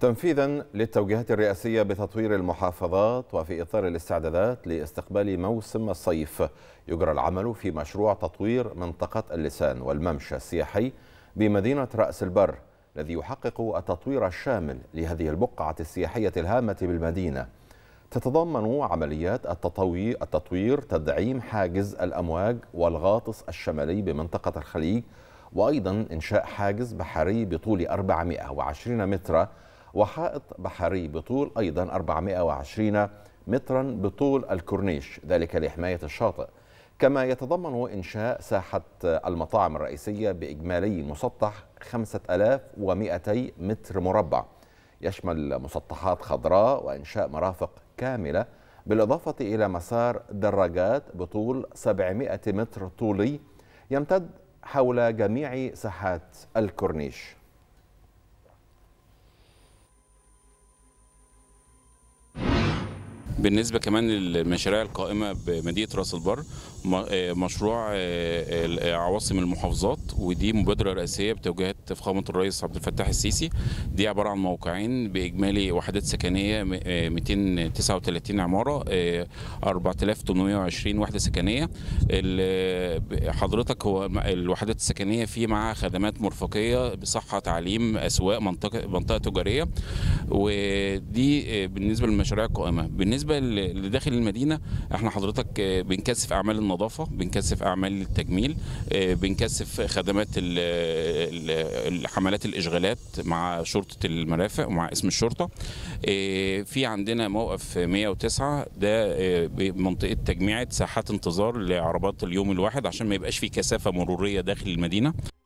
تنفيذا للتوجيهات الرئاسية بتطوير المحافظات وفي إطار الاستعدادات لاستقبال موسم الصيف يجرى العمل في مشروع تطوير منطقة اللسان والممشى السياحي بمدينة رأس البر الذي يحقق التطوير الشامل لهذه البقعة السياحية الهامة بالمدينة تتضمن عمليات التطوير, التطوير تدعيم حاجز الأمواج والغاطس الشمالي بمنطقة الخليج وأيضا إنشاء حاجز بحري بطول 420 متراً وحائط بحري بطول أيضا 420 مترا بطول الكورنيش ذلك لحماية الشاطئ كما يتضمن إنشاء ساحة المطاعم الرئيسية بإجمالي مسطح 5200 متر مربع يشمل مسطحات خضراء وإنشاء مرافق كاملة بالإضافة إلى مسار دراجات بطول 700 متر طولي يمتد حول جميع ساحات الكورنيش بالنسبه كمان للمشاريع القائمه بمدينه راس البر آه، مشروع آه، آه، عواصم المحافظات ودي مبادره رئاسيه بتوجيهات فخامه الرئيس عبد الفتاح السيسي دي عباره عن موقعين باجمالي وحدات سكنيه 239 عماره 4820 وحده سكنيه حضرتك هو الوحدات السكنيه في معها خدمات مرفقيه بصحه تعليم اسواق منطقه منطقه تجاريه ودي بالنسبه للمشاريع القائمه بالنسبه بالنسبه لداخل المدينه احنا حضرتك آه، بنكثف اعمال النظافه بنكثف اعمال التجميل آه، بنكثف خدمات الحملات الاشغالات مع شرطه المرافق ومع اسم الشرطه آه، في عندنا موقف 109 ده منطقه تجميعه ساحات انتظار لعربات اليوم الواحد عشان ما يبقاش في كثافه مروريه داخل المدينه